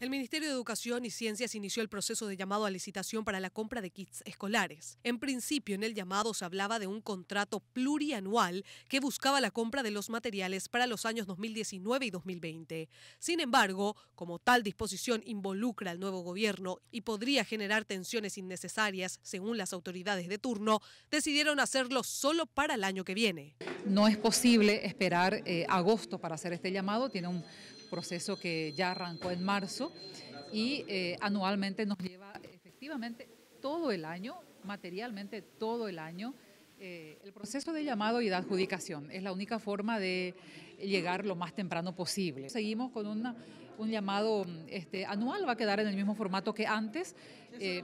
El Ministerio de Educación y Ciencias inició el proceso de llamado a licitación para la compra de kits escolares. En principio, en el llamado se hablaba de un contrato plurianual que buscaba la compra de los materiales para los años 2019 y 2020. Sin embargo, como tal disposición involucra al nuevo gobierno y podría generar tensiones innecesarias, según las autoridades de turno, decidieron hacerlo solo para el año que viene. No es posible esperar eh, agosto para hacer este llamado, tiene un proceso que ya arrancó en marzo y eh, anualmente nos lleva efectivamente todo el año, materialmente todo el año. Eh, el proceso de llamado y de adjudicación es la única forma de llegar lo más temprano posible. Seguimos con un llamado este, anual, va a quedar en el mismo formato que antes. Eh,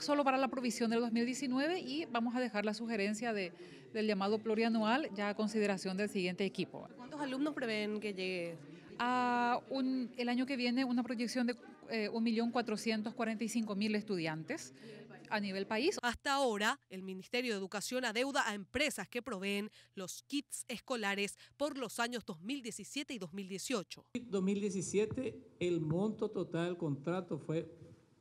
solo para la provisión del 2019 y vamos a dejar la sugerencia del llamado plurianual ya a consideración del siguiente equipo. ¿Cuántos alumnos prevén que llegue? a un, el año que viene una proyección de 1.445.000 eh, estudiantes a nivel país. Hasta ahora, el Ministerio de Educación adeuda a empresas que proveen los kits escolares por los años 2017 y 2018. 2017 el monto total del contrato fue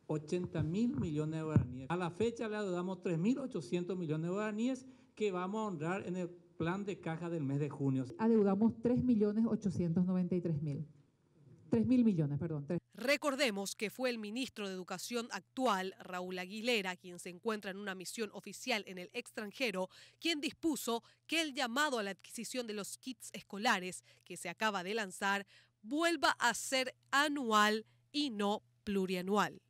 80 mil millones de guaraníes. A la fecha le adeudamos 3.800 millones de guaraníes que vamos a honrar en el plan de caja del mes de junio. Adeudamos 3.893.000. 3.000 millones, perdón. Recordemos que fue el ministro de Educación actual, Raúl Aguilera, quien se encuentra en una misión oficial en el extranjero, quien dispuso que el llamado a la adquisición de los kits escolares que se acaba de lanzar vuelva a ser anual y no plurianual.